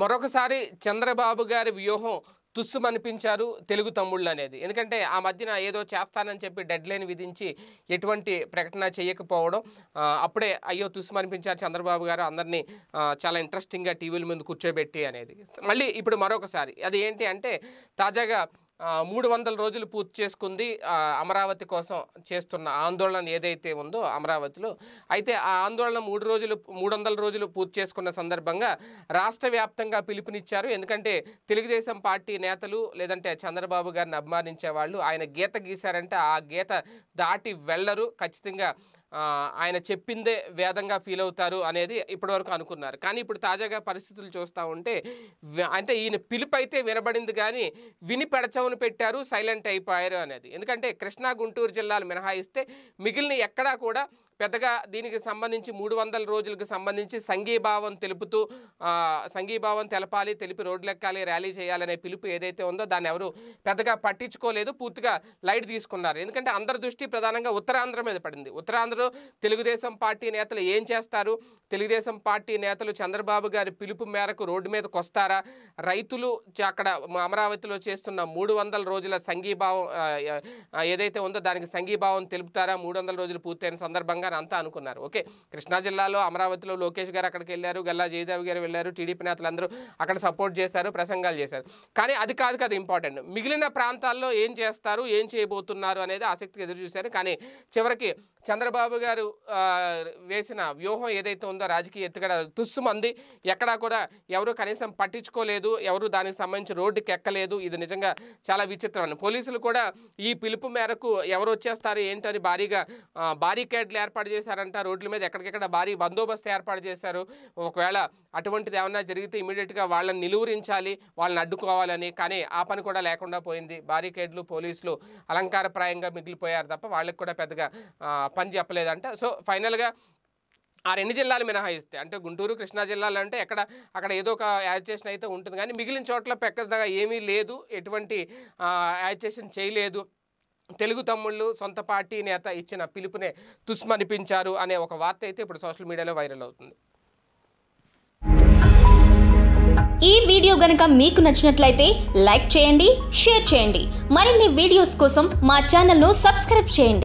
మరొకసారి చంద్రబాబు గారి వ్యూహం తుస్సుమనిపించారు తెలుగు తమ్ముళ్ళు అనేది ఎందుకంటే ఆ మధ్యన ఏదో చేస్తానని చెప్పి డెడ్ లైన్ విధించి ఎటువంటి ప్రకటన చేయకపోవడం అప్పుడే అయ్యో తుస్సుమనిపించారు చంద్రబాబు గారు అందరినీ చాలా ఇంట్రెస్టింగ్గా టీవీల ముందు కూర్చోబెట్టి అనేది మళ్ళీ ఇప్పుడు మరొకసారి అది ఏంటి అంటే తాజాగా మూడు వందల రోజులు పూర్తి చేసుకుంది అమరావతి కోసం చేస్తున్న ఆందోళన ఏదైతే ఉందో అమరావతిలో అయితే ఆ ఆందోళన మూడు రోజులు మూడు వందల రోజులు పూర్తి చేసుకున్న సందర్భంగా రాష్ట్ర వ్యాప్తంగా పిలుపునిచ్చారు ఎందుకంటే తెలుగుదేశం పార్టీ నేతలు లేదంటే చంద్రబాబు గారిని అభిమానించే వాళ్ళు ఆయన గీత గీశారంటే ఆ గీత దాటి వెళ్ళరు ఖచ్చితంగా ఆయన చెప్పిందే వేదంగా ఫీల్ అవుతారు అనేది ఇప్పటివరకు అనుకున్నారు కానీ ఇప్పుడు తాజాగా పరిస్థితులు చూస్తూ ఉంటే అంటే ఈయన పిలుపు అయితే వినబడింది కానీ విని పెడచవును పెట్టారు సైలెంట్ అయిపోయారు అనేది ఎందుకంటే కృష్ణా గుంటూరు జిల్లాలు మినహాయిస్తే మిగిలిన ఎక్కడా కూడా పెద్దగా దీనికి సంబంధించి మూడు వందల రోజులకు సంబంధించి సంఘీభావం తెలుపుతూ సంఘీభావం తెలపాలి తెలిపి రోడ్లెక్కాలి ర్యాలీ చేయాలనే పిలుపు ఏదైతే ఉందో దాన్ని ఎవరు పెద్దగా పట్టించుకోలేదు పూర్తిగా లైట్ తీసుకున్నారు ఎందుకంటే అందరి దృష్టి ప్రధానంగా ఉత్తరాంధ్ర మీద పడింది ఉత్తరాంధ్రలో తెలుగుదేశం పార్టీ నేతలు ఏం చేస్తారు తెలుగుదేశం పార్టీ నేతలు చంద్రబాబు గారి పిలుపు మేరకు రోడ్డు మీదకు వస్తారా రైతులు అక్కడ అమరావతిలో చేస్తున్న మూడు వందల రోజుల సంఘీభావం ఏదైతే ఉందో దానికి సంఘీభావం తెలుపుతారా మూడు వందల రోజులు పూర్తయిన సందర్భంగా గారు అంతా అనుకున్నారు ఓకే కృష్ణా జిల్లాలో అమరావతిలో లోకేష్ గారు అక్కడికి వెళ్ళారు గల్లా జయదేవి గారు వెళ్ళారు టీడీపీ అందరూ అక్కడ సపోర్ట్ చేశారు ప్రసంగాలు చేశారు కానీ అది కాదు కదా ఇంపార్టెంట్ మిగిలిన ప్రాంతాల్లో ఏం చేస్తారు ఏం చేయబోతున్నారు అనేది ఆసక్తిగా ఎదురు చూశారు కానీ చివరికి చంద్రబాబు గారు వేసిన వ్యూహం ఏదైతే ఉందో రాజకీయ ఎత్తుగడ మంది ఎక్కడా కూడా ఎవరు కనీసం పట్టించుకోలేదు ఎవరు దానికి సంబంధించి రోడ్డుకి ఎక్కలేదు ఇది నిజంగా చాలా విచిత్రమైన పోలీసులు కూడా ఈ పిలుపు మేరకు ఎవరు వచ్చేస్తారు ఏంటని భారీగా బారికేడ్లు ఏర్పాటు చేశారంట రోడ్ల మీద ఎక్కడికెక్కడ భారీ బందోబస్తు ఏర్పాటు చేశారు ఒకవేళ అటువంటిది ఏమన్నా జరిగితే ఇమీడియట్గా వాళ్ళని నిలువరించాలి వాళ్ళని అడ్డుకోవాలని కానీ ఆ పని కూడా లేకుండా పోయింది బారికేడ్లు పోలీసులు అలంకారప్రాయంగా మిగిలిపోయారు తప్ప వాళ్ళకి కూడా పెద్దగా పని చెప్పలేదంట సో ఫైనల్గా ఆ రెండు జిల్లాలు మినహాయిస్తే అంటే గుంటూరు కృష్ణా జిల్లాలు అంటే ఎక్కడ అక్కడ ఏదో ఒక యాజిటేషన్ అయితే ఉంటుంది కానీ మిగిలిన చోట్ల పెద్దగా ఏమీ లేదు ఎటువంటి యాజిటేషన్ చేయలేదు తెలుగు తమ్ముళ్ళు సొంత పార్టీ నేత ఇచ్చిన పిలుపునే తుస్మనిపించారు అనే ఒక వార్త అయితే ఇప్పుడు సోషల్ మీడియాలో వైరల్ అవుతుంది ఈ వీడియో గనక మీకు నచ్చినట్లయితే లైక్ చేయండి షేర్ చేయండి మరిన్ని వీడియోస్ కోసం మా ఛానల్ను సబ్స్క్రైబ్ చేయండి